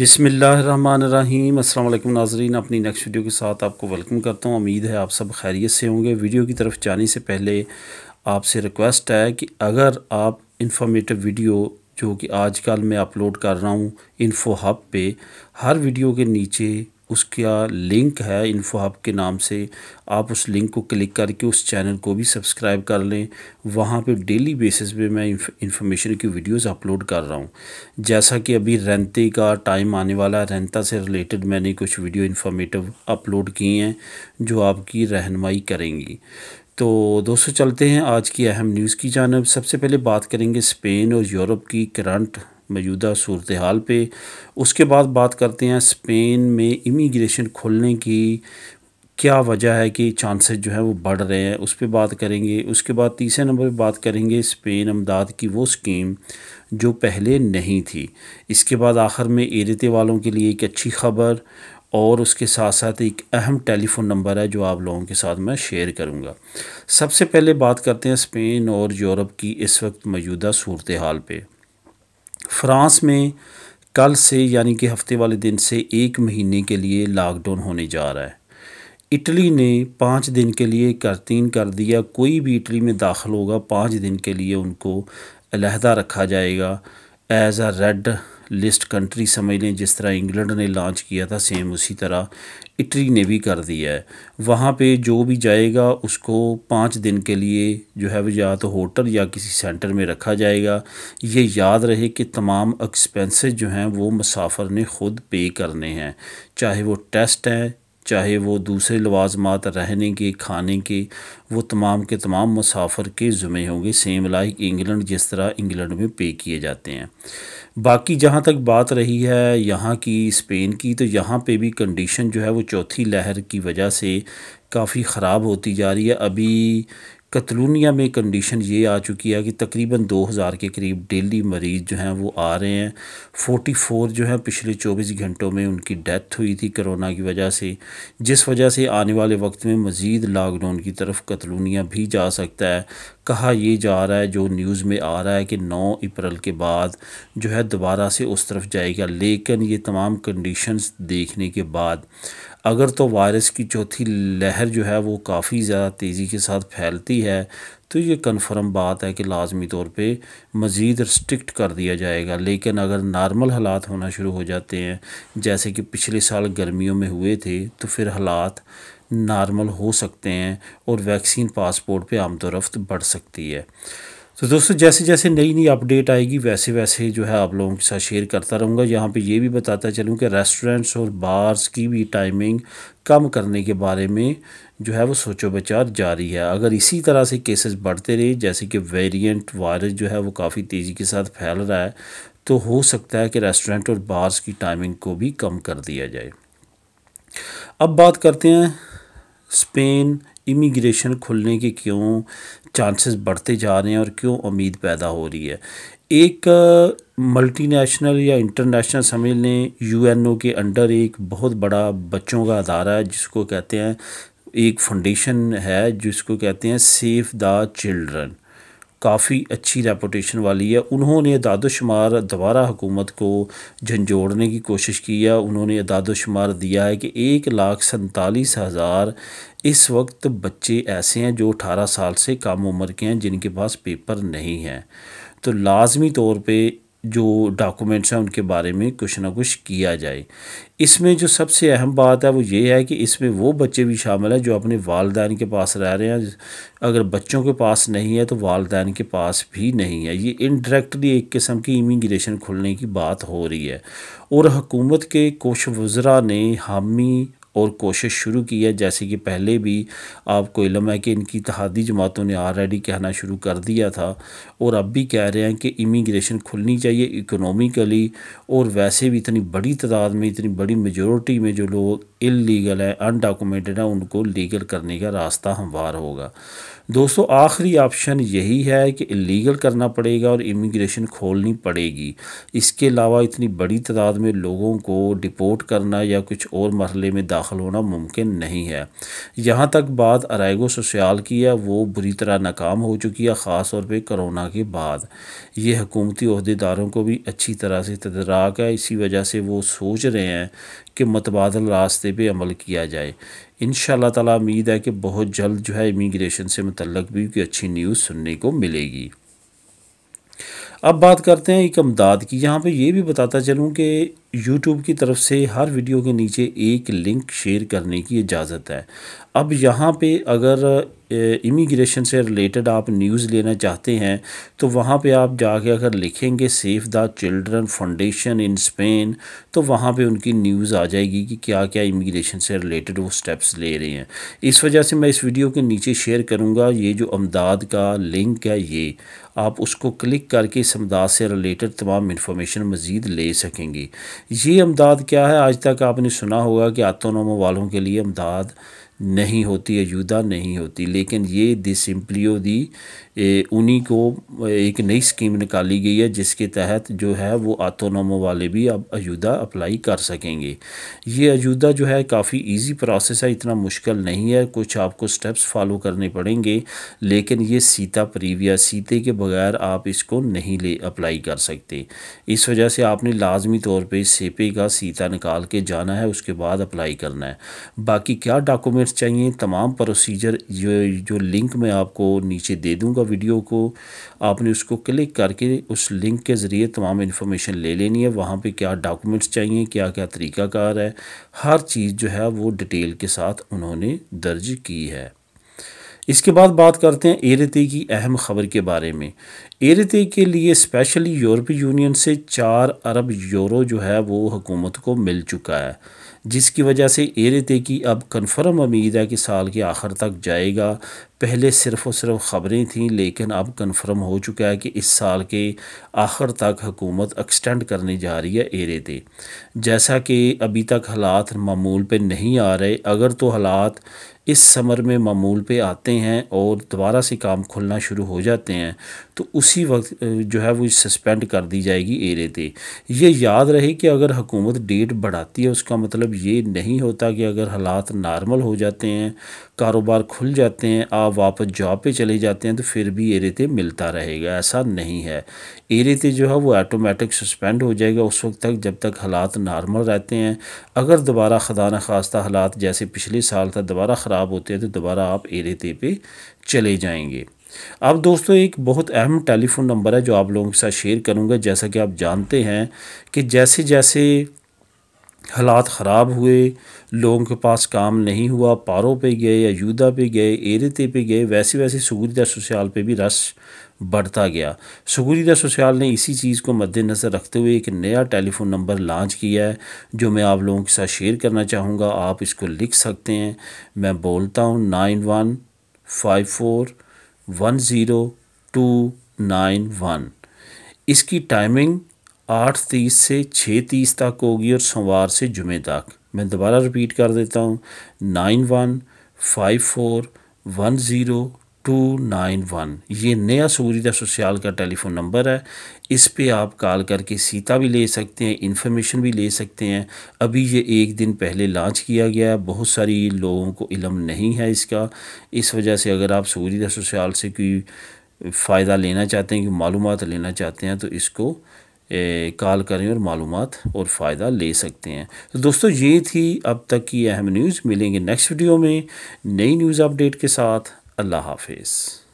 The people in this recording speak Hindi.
बिसमीम अल्लाम नाजरीन अपनी नेक्स्ट वीडियो के साथ आपको वेलकम करता हूँ उम्मीद है आप सब खैरियत से होंगे वीडियो की तरफ जाने से पहले आपसे रिक्वेस्ट है कि अगर आप इंफॉर्मेटिव वीडियो जो कि आजकल मैं अपलोड कर रहा हूँ इन्फो हब पे हर वीडियो के नीचे उसका लिंक है इन्फो हब के नाम से आप उस लिंक को क्लिक करके उस चैनल को भी सब्सक्राइब कर लें वहाँ पे डेली बेसिस पे मैं इंफॉर्मेशन की वीडियोस अपलोड कर रहा हूँ जैसा कि अभी रेंते का टाइम आने वाला रेंता से रिलेटेड मैंने कुछ वीडियो इन्फॉर्मेटिव अपलोड किए हैं जो आपकी रहनमाई करेंगी तो दोस्तों चलते हैं आज की अहम न्यूज़ की जानब सबसे पहले बात करेंगे स्पेन और यूरोप की करंट मौजूदा सूरत हाल पर उसके बाद बात करते हैं स्पेन में इमीग्रेशन खोलने की क्या वजह है कि चांसेस जो है वो बढ़ रहे हैं उस पर बात करेंगे उसके बाद तीसरे नंबर पर बात करेंगे स्पेन अमदाद की वो स्कीम जो पहले नहीं थी इसके बाद आखिर में एरते वालों के लिए एक अच्छी खबर और उसके साथ साथ एक अहम टेलीफ़ोन नंबर है जो आप लोगों के साथ मैं शेयर करूंगा सबसे पहले बात करते हैं स्पेन और यूरोप की इस वक्त मौजूदा सूरत हाल पर फ्रांस में कल से यानी कि हफ्ते वाले दिन से एक महीने के लिए लॉकडाउन होने जा रहा है इटली ने पाँच दिन के लिए करतीन कर दिया कोई भी इटली में दाखिल होगा पाँच दिन के लिए उनको अलहदा रखा जाएगा as a red list country समझ लें जिस तरह इंग्लैंड ने लॉन्च किया था सेम उसी तरह इटली ने भी कर दिया है वहाँ पे जो भी जाएगा उसको पाँच दिन के लिए जो है वो या तो होटल या किसी सेंटर में रखा जाएगा ये याद रहे कि तमाम एक्सपेंसेस जो हैं वो मुसाफर ने ख़ुद पे करने हैं चाहे वो टेस्ट हैं चाहे वो दूसरे लवाजमात रहने के खाने के वो तमाम के तमाम मुसाफर के ज़ुमे होंगे सेम लाइक इंग्लैंड जिस तरह इंग्लैंड में पे किए जाते हैं बाकी जहाँ तक बात रही है यहाँ की स्पेन की तो यहाँ पे भी कंडीशन जो है वो चौथी लहर की वजह से काफ़ी ख़राब होती जा रही है अभी कतलूनिया में कंडीशन ये आ चुकी है कि तकरीबन 2000 के करीब डेली मरीज़ जो हैं वो आ रहे हैं 44 जो हैं पिछले 24 घंटों में उनकी डेथ हुई थी कोरोना की वजह से जिस वजह से आने वाले वक्त में मज़ीद लॉकडाउन की तरफ कतलूनिया भी जा सकता है कहा ये जा रहा है जो न्यूज़ में आ रहा है कि 9 अप्रैल के बाद जो है दोबारा से उस तरफ जाएगा लेकिन ये तमाम कंडीशंस देखने के बाद अगर तो वायरस की चौथी लहर जो है वो काफ़ी ज़्यादा तेज़ी के साथ फैलती है तो ये कन्फर्म बात है कि लाजमी तौर पर मज़ीद रिस्ट्रिक्ट कर दिया जाएगा लेकिन अगर नॉर्मल हालात होना शुरू हो जाते हैं जैसे कि पिछले साल गर्मियों में हुए थे तो फिर हालात नॉर्मल हो सकते हैं और वैक्सीन पासपोर्ट पर आमदोरफ्त बढ़ सकती है तो दोस्तों जैसे जैसे नई नई अपडेट आएगी वैसे वैसे जो है आप लोगों के साथ शेयर करता रहूँगा यहाँ पे ये भी बताता चलूँ कि रेस्टोरेंट्स और बार्स की भी टाइमिंग कम करने के बारे में जो है वो सोचो विचार जारी है अगर इसी तरह से केसेस बढ़ते रहे जैसे कि वेरिएंट वायरस जो है वो काफ़ी तेज़ी के साथ फैल रहा है तो हो सकता है कि रेस्टोरेंट और बार्स की टाइमिंग को भी कम कर दिया जाए अब बात करते हैं स्पेन इमिग्रेशन खुलने के क्यों चांसेस बढ़ते जा रहे हैं और क्यों उम्मीद पैदा हो रही है एक मल्टीनेशनल या इंटरनेशनल समझ लें यूएनओ के अंडर एक बहुत बड़ा बच्चों का अदारा है जिसको कहते हैं एक फाउंडेशन है जिसको कहते हैं सेफ द चिल्ड्रन काफ़ी अच्छी रेपोटेशन वाली है उन्होंने दादोशुमार दोबारा हुकूमत को झंझोड़ने की कोशिश की है उन्होंने दादोशुमार दिया है कि एक लाख सैंतालीस हज़ार इस वक्त बच्चे ऐसे हैं जो अठारह साल से कम उम्र के हैं जिनके पास पेपर नहीं हैं तो लाजमी तौर पर जो डॉक्यूमेंट्स हैं उनके बारे में कुछ ना कुछ किया जाए इसमें जो सबसे अहम बात है वो ये है कि इसमें वो बच्चे भी शामिल हैं जो अपने वालदान के पास रह रहे हैं अगर बच्चों के पास नहीं है तो वालदान के पास भी नहीं है ये इनडायरेक्टली एक किस्म की इमिग्रेशन खुलने की बात हो रही है और हकूमत के कुछ वज़रा ने हामी और कोशिश शुरू की है जैसे कि पहले भी आपको इलम है कि इनकी तहादी जमातों ने ऑलरेडी कहना शुरू कर दिया था और अब भी कह रहे हैं कि इमीग्रेशन खुलनी चाहिए इकोनॉमिकली और वैसे भी इतनी बड़ी तादाद में इतनी बड़ी मेजोरिटी में जो लोग इलीगल हैं अनडॉक्यूमेंटेड हैं उनको लीगल करने का रास्ता हमवार होगा दोस्तों आखिरी ऑप्शन यही है कि इलीगल करना पड़ेगा और इमिग्रेशन खोलनी पड़ेगी इसके अलावा इतनी बड़ी तादाद में लोगों को डिपोर्ट करना या कुछ और मरहले में दाखिल होना मुमकिन नहीं है यहाँ तक बात अराइगो सोशल की है वो बुरी तरह नाकाम हो चुकी है ख़ास तौर पर करोना के बाद ये हकूमती अहदेदारों को भी अच्छी तरह से तदराक है इसी वजह से वो सोच रहे हैं कि मतबादल रास्ते पर अमल किया जाए इन शाह तला उम्मीद है कि बहुत जल्द जो है इमीग्रेशन से मतलब भी कोई अच्छी न्यूज़ सुनने को मिलेगी अब बात करते हैं एक अमदाद की यहाँ पे ये भी बताता चलूँ कि यूट्यूब की तरफ से हर वीडियो के नीचे एक लिंक शेयर करने की इजाज़त है अब यहाँ पे अगर इमिग्रेशन से रिलेटेड आप न्यूज़ लेना चाहते हैं तो वहाँ पे आप जाके अगर लिखेंगे Save the Children Foundation in Spain तो वहाँ पे उनकी न्यूज़ आ जाएगी कि क्या क्या इमिग्रेशन से रिलेटेड वो स्टेप्स ले रहे हैं इस वजह से मैं इस वीडियो के नीचे शेयर करूँगा ये जो अमदाद का लिंक है ये आप उसको क्लिक करके इस अमदाद से रिलेटेड तमाम इन्फॉर्मेशन मज़ीद ले सकेंगी ये अमदाद क्या है आज तक आपने सुना होगा कि आतोनोमो वालों के लिए अमदाद नहीं होती अयुदा नहीं होती लेकिन ये दी सिंपलियो दी उन्हीं को एक नई स्कीम निकाली गई है जिसके तहत जो है वो आतोनोमो वाले भी अब अयुदा अप्लाई कर सकेंगे ये अयुदा जो है काफ़ी इजी प्रोसेस है इतना मुश्किल नहीं है कुछ आपको स्टेप्स फॉलो करने पड़ेंगे लेकिन ये सीता प्रीविया सीते के बगैर आप इसको नहीं ले अप्लाई कर सकते इस वजह से आपने लाजमी तौर पर सेपे का सीता निकाल के जाना है उसके बाद अप्लाई करना है बाकी क्या डॉक्यूमेंट प्रोसीजर्स चाहिए तमाम प्रोसीजर जो जो लिंक मैं आपको नीचे दे दूंगा वीडियो को आपने उसको क्लिक करके उस लिंक के ज़रिए तमाम इन्फॉर्मेशन ले लेनी है वहाँ पे क्या डॉक्यूमेंट्स चाहिए क्या क्या तरीकाकार है हर चीज़ जो है वो डिटेल के साथ उन्होंने दर्ज की है इसके बाद बात करते हैं एरते की अहम खबर के बारे में एरते के लिए स्पेशली यूरोपीय यूनियन से चार अरब यूरो जो है वो हुकूमत को मिल चुका है जिसकी वजह से एरते की अब कन्फर्म उम्मीद है कि साल के आखिर तक जाएगा पहले सिर्फ़ और सिर्फ ख़बरें थीं लेकिन अब कन्फर्म हो चुका है कि इस साल के आखिर तक हुकूमत एक्सटेंड करने जा रही है एरे दे जैसा कि अभी तक हालात मामूल पे नहीं आ रहे अगर तो हालात इस समर में मामूल पे आते हैं और दोबारा से काम खुलना शुरू हो जाते हैं तो उसी वक्त जो है वो सस्पेंड कर दी जाएगी एरे दे ये याद रहे कि अगर हुकूमत डेट बढ़ाती है उसका मतलब ये नहीं होता कि अगर हालात नॉर्मल हो जाते हैं कारोबार खुल जाते हैं आप वापस जॉब पे चले जाते हैं तो फिर भी ए रेते मिलता रहेगा ऐसा नहीं है ए रेते जो है वो ऑटोमेटिक सस्पेंड हो जाएगा उस वक्त तक जब तक हालात नॉर्मल रहते हैं अगर दोबारा ख़दान खास्ता हालात जैसे पिछले साल था दोबारा ख़राब होते हैं तो दोबारा आप ए रेते पर चले जाएँगे अब दोस्तों एक बहुत अहम टेलीफ़ोन नंबर है जो आप लोगों के साथ शेयर करूंगा जैसा कि आप जानते हैं कि जैसे जैसे हालात ख़राब हुए लोगों के पास काम नहीं हुआ पारों पे गए या यूदा पे गए एरते पे गए वैसे वैसे सगुरीदा ससयाल पे भी रश बढ़ता गया सगुरीदा ससयाल ने इसी चीज़ को मद्देनज़र रखते हुए एक नया टेलीफोन नंबर लॉन्च किया है जो मैं आप लोगों के साथ शेयर करना चाहूँगा आप इसको लिख सकते हैं मैं बोलता हूँ nine one five four one zero two nine one इसकी टाइमिंग आठ तीस से छः तीस तक होगी और सोमवार से जुमे तक मैं दोबारा रिपीट कर देता हूँ nine one five four one zero two nine one ये नया सूर्य सोशल का टेलीफोन नंबर है इस पे आप कॉल करके सीता भी ले सकते हैं इन्फॉर्मेशन भी ले सकते हैं अभी ये एक दिन पहले लॉन्च किया गया है बहुत सारी लोगों को इलम नहीं है इसका इस वजह से अगर आप सूर्य सोशल से कोई फ़ायदा लेना चाहते हैं कि मालूम लेना चाहते हैं तो इसको कॉल करें और मालूम और फ़ायदा ले सकते हैं तो दोस्तों ये थी अब तक की अहम न्यूज़ मिलेंगे नेक्स्ट वीडियो में नई न्यूज़ अपडेट के साथ अल्लाह हाफिज़